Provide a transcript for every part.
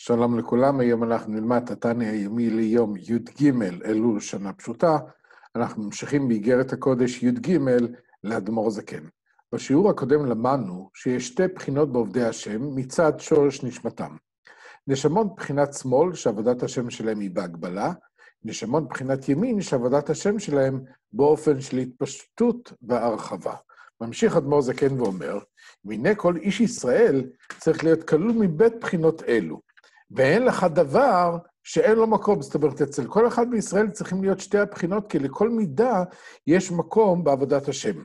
שלום לכולם, היום אנחנו נלמד את התניא היומי ליום י"ג אלול שנה פשוטה. אנחנו ממשיכים באיגרת הקודש י"ג לאדמו"ר זקן. בשיעור הקודם למדנו שיש שתי בחינות בעובדי השם מצד שורש נשמתם. נשמות בחינת שמאל, שעבודת השם שלהם היא בהגבלה, נשמות בחינת ימין, שעבודת השם שלהם באופן של התפשטות והרחבה. ממשיך אדמו"ר זקן ואומר, והנה כל איש ישראל צריך להיות כלול מבית בחינות אלו. ואין לך דבר שאין לו מקום. זאת אומרת, אצל כל אחד מישראל צריכים להיות שתי הבחינות, כי לכל מידה יש מקום בעבודת השם.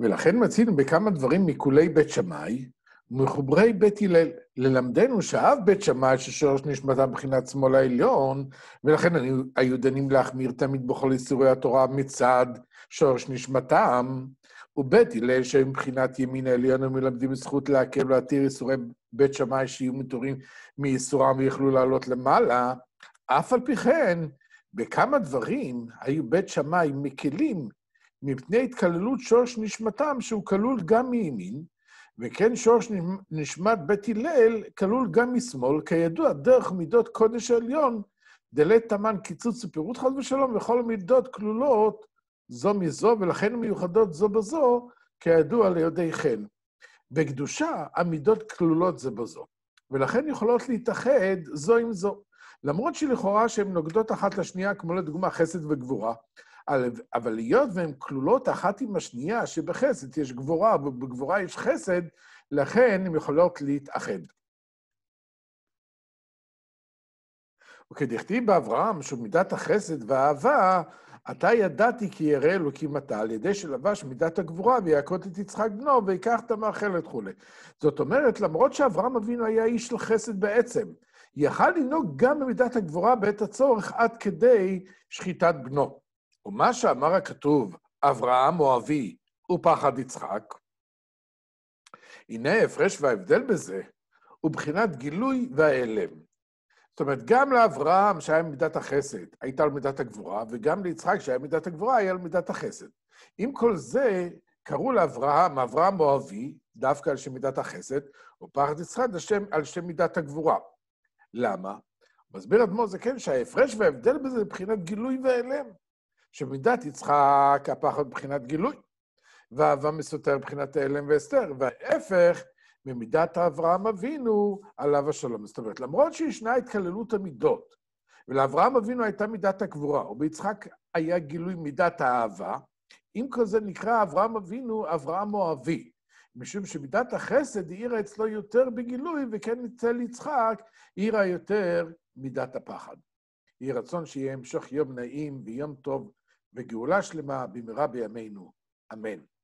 ולכן מצינו בכמה דברים מקולי בית שמאי, מחוברי בית הלל, ללמדנו שאב בית שמאי ששורש נשמתה מבחינת שמאל העליון, ולכן היו דנים להחמיר תמיד בכל איסורי התורה מצד שורש נשמתם, ובית הלל, שהם מבחינת ימין העליון הם מלמדים זכות לעכב להתיר איסורי בית שמאי שיהיו מתורים מאיסורם ויוכלו לעלות למעלה, אף על פי כן, בכמה דברים היו בית שמאי מקלים מפני התקללות שורש נשמתם, שהוא כלול גם מימין, וכן שורש נשמת בית הלל כלול גם משמאל, כידוע, דרך מידות קודש העליון, דלית תמן קיצוץ ופירוט חס ושלום, וכל המידות כלולות זו מזו, ולכן מיוחדות זו בזו, כידוע ליודעי חן. כן. בקדושה, המידות כלולות זה בזו, ולכן יכולות להתאחד זו עם זו. למרות שלכאורה שהן נוגדות אחת לשנייה, כמו לדוגמה חסד וגבורה, אבל היות והן כלולות אחת עם השנייה, שבחסד יש גבורה ובגבורה יש חסד, לכן הן יכולות להתאחד. וכדכתיב באברהם, שהוא מידת החסד והאהבה, עתה ידעתי כי ירא אלוקים אתה, על ידי שלבש מידת הגבורה ויעקות את יצחק בנו, ויקח את המאכל וכו'. זאת אומרת, למרות שאברהם אבינו היה איש של חסד בעצם, יכל לנהוג גם במידת הגבורה בעת הצורך עד כדי שחיטת בנו. ומה שאמר הכתוב, אברהם או אבי, הוא פחד יצחק. הנה ההפרש וההבדל בזה, הוא בחינת גילוי וההיעלם. זאת אומרת, גם לאברהם, שהיה מידת החסד, הייתה לו מידת הגבורה, וגם ליצחק, שהיה מידת הגבורה, היה לו מידת החסד. עם כל זה, קראו לאברהם, אברהם מואבי, דווקא על שם מידת החסד, או פחד יצחק השם, על שם מידת הגבורה. למה? מסביר אדמו זה כן שההפרש וההבדל בזה מבחינת גילוי והעלם. שמידת יצחק הפחד מבחינת גילוי, ואהבה מסותר מבחינת העלם והסתר, וההפך, ממידת אברהם אבינו עליו השלום. זאת אומרת, למרות שישנה התקללות המידות, ולאברהם אבינו הייתה מידת הגבורה, וביצחק היה גילוי מידת האהבה, אם כל זה נקרא אברהם אבינו אברהם אוהבי, משום שמידת החסד האירה אצלו יותר בגילוי, וכן אצל יצחק האירה יותר מידת הפחד. יהי רצון שיהיה המשך יום נעים ויום טוב וגאולה שלמה במהרה בימינו. אמן.